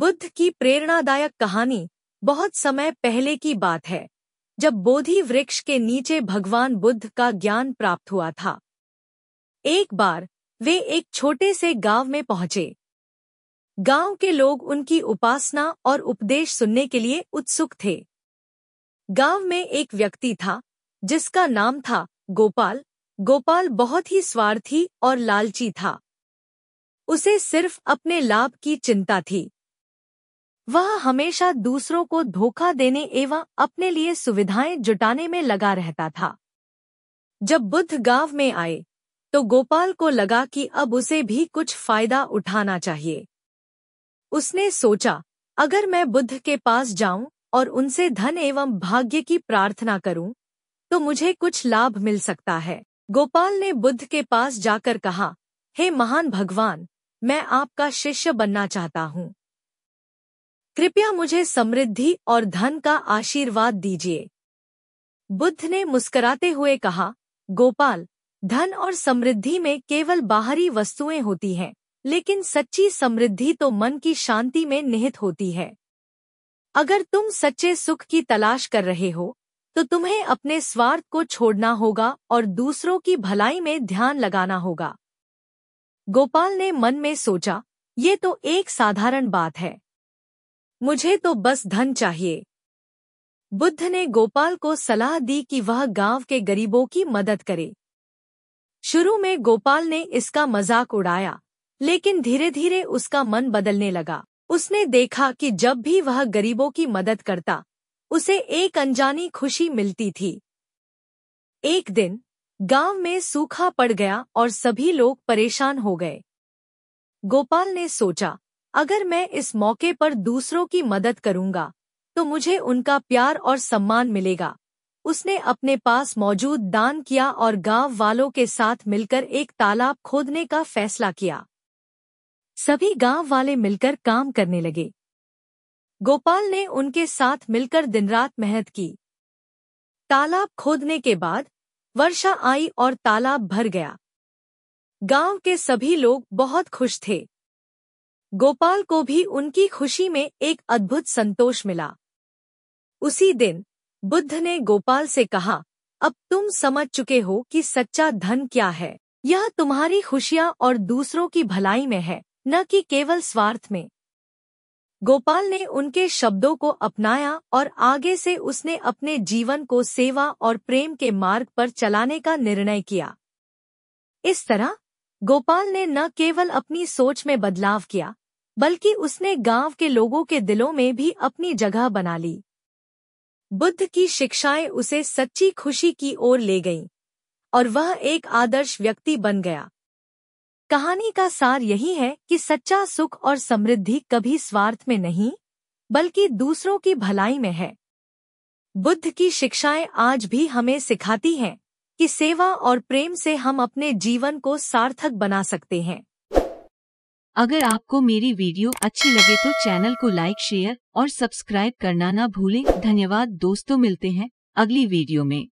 बुद्ध की प्रेरणादायक कहानी बहुत समय पहले की बात है जब बोधि वृक्ष के नीचे भगवान बुद्ध का ज्ञान प्राप्त हुआ था एक बार वे एक छोटे से गांव में पहुंचे गांव के लोग उनकी उपासना और उपदेश सुनने के लिए उत्सुक थे गांव में एक व्यक्ति था जिसका नाम था गोपाल गोपाल बहुत ही स्वार्थी और लालची था उसे सिर्फ अपने लाभ की चिंता थी वह हमेशा दूसरों को धोखा देने एवं अपने लिए सुविधाएं जुटाने में लगा रहता था जब बुद्ध गांव में आए तो गोपाल को लगा कि अब उसे भी कुछ फायदा उठाना चाहिए उसने सोचा अगर मैं बुद्ध के पास जाऊं और उनसे धन एवं भाग्य की प्रार्थना करूं तो मुझे कुछ लाभ मिल सकता है गोपाल ने बुद्ध के पास जाकर कहा हे महान भगवान मैं आपका शिष्य बनना चाहता हूँ कृपया मुझे समृद्धि और धन का आशीर्वाद दीजिए बुद्ध ने मुस्कराते हुए कहा गोपाल धन और समृद्धि में केवल बाहरी वस्तुएं होती हैं लेकिन सच्ची समृद्धि तो मन की शांति में निहित होती है अगर तुम सच्चे सुख की तलाश कर रहे हो तो तुम्हें अपने स्वार्थ को छोड़ना होगा और दूसरों की भलाई में ध्यान लगाना होगा गोपाल ने मन में सोचा ये तो एक साधारण बात है मुझे तो बस धन चाहिए बुद्ध ने गोपाल को सलाह दी कि वह गांव के गरीबों की मदद करे शुरू में गोपाल ने इसका मजाक उड़ाया लेकिन धीरे धीरे उसका मन बदलने लगा उसने देखा कि जब भी वह गरीबों की मदद करता उसे एक अनजानी खुशी मिलती थी एक दिन गांव में सूखा पड़ गया और सभी लोग परेशान हो गए गोपाल ने सोचा अगर मैं इस मौके पर दूसरों की मदद करूंगा तो मुझे उनका प्यार और सम्मान मिलेगा उसने अपने पास मौजूद दान किया और गांव वालों के साथ मिलकर एक तालाब खोदने का फैसला किया सभी गांव वाले मिलकर काम करने लगे गोपाल ने उनके साथ मिलकर दिन रात मेहनत की तालाब खोदने के बाद वर्षा आई और तालाब भर गया गांव के सभी लोग बहुत खुश थे गोपाल को भी उनकी खुशी में एक अद्भुत संतोष मिला उसी दिन बुद्ध ने गोपाल से कहा अब तुम समझ चुके हो कि सच्चा धन क्या है यह तुम्हारी खुशियां और दूसरों की भलाई में है न कि केवल स्वार्थ में गोपाल ने उनके शब्दों को अपनाया और आगे से उसने अपने जीवन को सेवा और प्रेम के मार्ग पर चलाने का निर्णय किया इस तरह गोपाल ने न केवल अपनी सोच में बदलाव किया बल्कि उसने गांव के लोगों के दिलों में भी अपनी जगह बना ली बुद्ध की शिक्षाएं उसे सच्ची खुशी की ओर ले गईं और वह एक आदर्श व्यक्ति बन गया कहानी का सार यही है कि सच्चा सुख और समृद्धि कभी स्वार्थ में नहीं बल्कि दूसरों की भलाई में है बुद्ध की शिक्षाएं आज भी हमें सिखाती हैं कि सेवा और प्रेम से हम अपने जीवन को सार्थक बना सकते हैं अगर आपको मेरी वीडियो अच्छी लगे तो चैनल को लाइक शेयर और सब्सक्राइब करना ना भूलें धन्यवाद दोस्तों मिलते हैं अगली वीडियो में